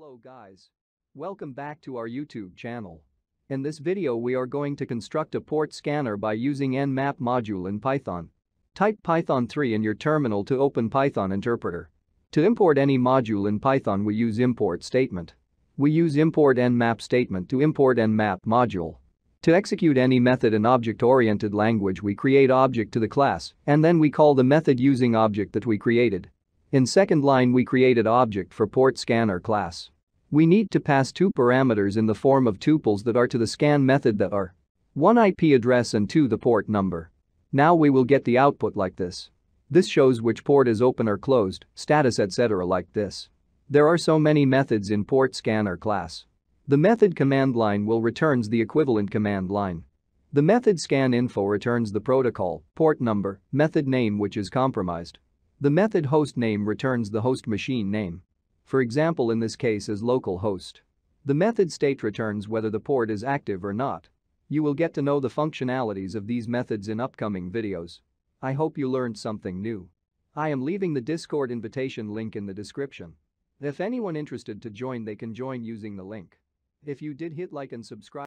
Hello guys. Welcome back to our YouTube channel. In this video we are going to construct a port scanner by using nmap module in Python. Type Python 3 in your terminal to open Python interpreter. To import any module in Python we use import statement. We use import nmap statement to import nmap module. To execute any method in object-oriented language we create object to the class and then we call the method using object that we created. In second line we created object for port scanner class. We need to pass two parameters in the form of tuples that are to the scan method that are 1 IP address and 2 the port number. Now we will get the output like this. This shows which port is open or closed, status etc like this. There are so many methods in port scanner class. The method command line will returns the equivalent command line. The method scan info returns the protocol, port number, method name which is compromised. The method host name returns the host machine name. For example in this case is localhost. The method state returns whether the port is active or not. You will get to know the functionalities of these methods in upcoming videos. I hope you learned something new. I am leaving the Discord invitation link in the description. If anyone interested to join they can join using the link. If you did hit like and subscribe